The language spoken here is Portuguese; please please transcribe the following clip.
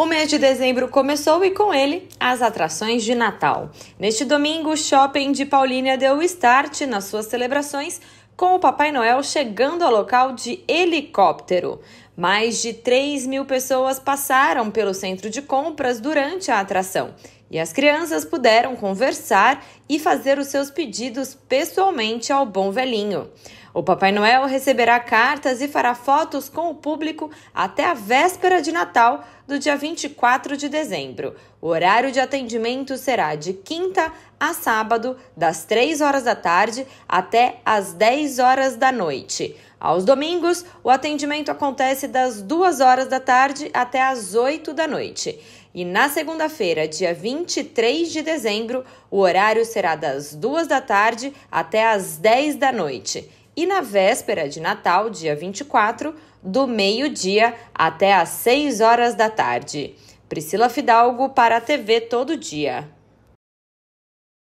O mês de dezembro começou e com ele as atrações de Natal. Neste domingo, o shopping de Paulínia deu start nas suas celebrações com o Papai Noel chegando ao local de helicóptero. Mais de 3 mil pessoas passaram pelo centro de compras durante a atração e as crianças puderam conversar e fazer os seus pedidos pessoalmente ao Bom Velhinho. O Papai Noel receberá cartas e fará fotos com o público até a véspera de Natal, do dia 24 de dezembro. O horário de atendimento será de quinta a sábado, das 3 horas da tarde até as 10 horas da noite. Aos domingos, o atendimento acontece das 2 horas da tarde até às 8 da noite. E na segunda-feira, dia 23 de dezembro, o horário será das 2 da tarde até às 10 da noite e na véspera de Natal, dia 24, do meio-dia até às 6 horas da tarde. Priscila Fidalgo para a TV Todo Dia.